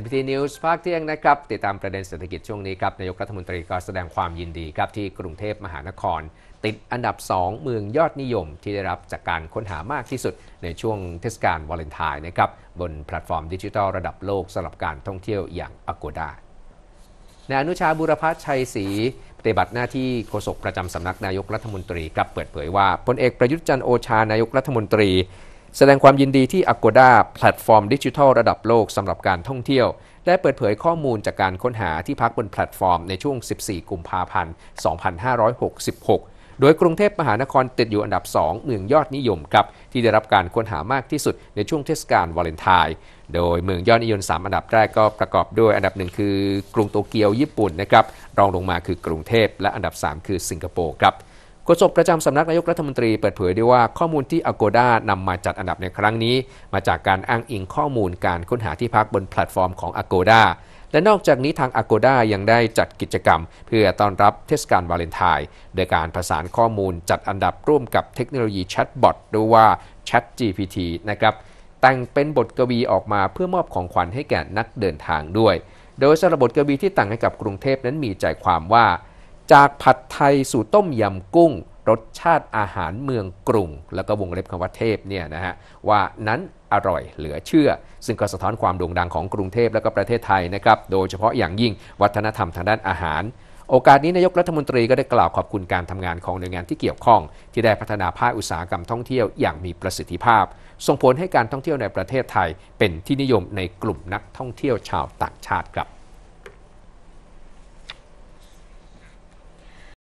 NPT News ภาคเที่ยงนะครับ ติดตามประเด็นเศรษฐกิจช่วงนี้ครับนายกรัฐมนตรีก็แสดงความยินดีครับที่กรุงเทพมหานคร ติดอันดับ2เมืองยอดนิยมที่ได้รับจากการค้นหามากที่สุดในช่วงเทศกาลวาเลนไทน์นะครับ บนแพลตฟอร์ม ดิจิทัลระดับโลกสำหรับการท่องเที่ยวอย่างอโกดาในายอนุชาบุรพชัยศรีปฏิบัติหน้าที่โฆษกประจำสำนักนายกรัฐมนตรีครับเปิดเผยว่าพลเอกประยุทธ์จันโอชานายกรัฐมนตรีแสดงความยินดีที่ Agoda แพลตฟอร์มดิจิทัล ระดับโลกสำหรับการท่องเที่ยวได้เปิดเผยข้อมูลจากการค้นหาที่พักบนแพลตฟอร์มในช่วง 14 กุมภาพันธ์ 2566 โดยกรุงเทพมหานครติดอยู่อันดับ 2 เมืองยอดนิยมครับ ที่ได้รับการค้นหามากที่สุดในช่วงเทศกาลวาเลนไทน์โดยเมืองยอดนิยม3อันดับแรกก็ประกอบด้วยอันดับหนึ่งคือ กรุงโตเกียวญี่ปุ่นนะครับรองลงมาคือกรุงเทพและอันดับ 3 คือสิงคโปร์ครับโฆษกประจำสำนักนายกรัฐมนตรีเปิดเผยด้วยว่าข้อมูลที่อโกดานำมาจัดอันดับในครั้งนี้ มาจากการอ้างอิงข้อมูลการค้นหาที่พักบนแพลตฟอร์มของอโกดาและนอกจากนี้ทางอโกดายังได้จัดกิจกรรม เพื่อต้อนรับเทศกาลวาเลนไทน์โดยการประสานข้อมูลจัดอันดับร่วมกับเทคโนโลยีแชทบอทด้วยว่า Chat GPT นะครับแต่งเป็นบทกวีออกมาเพื่อมอบของขวัญให้แก่นักเดินทางด้วยโดยสารบทกวีที่แต่งให้กับกรุงเทพนั้นมีใจความว่าจากผัดไทยสู่ต้มยำกุ้ง รสชาติอาหารเมืองกรุงแล้วก็วงเล็บคำว่าเทพเนี่ยนะฮะว่านั้นอร่อยเหลือเชื่อ ซึ่งก็สะท้อนความโด่งดังของกรุงเทพและก็ประเทศไทยนะครับโดยเฉพาะอย่างยิ่งวัฒนธรรมทางด้านอาหาร โอกาสนี้นายกรัฐมนตรีก็ได้กล่าวขอบคุณการทำงานของหน่วยงานที่เกี่ยวข้อง ที่ได้พัฒนาภาคอุตสาหกรรมท่องเที่ยวอย่างมีประสิทธิภาพ ส่งผลให้การท่องเที่ยวในประเทศไทยเป็นที่นิยมในกลุ่มนักท่องเที่ยวชาวต่างชาติครับ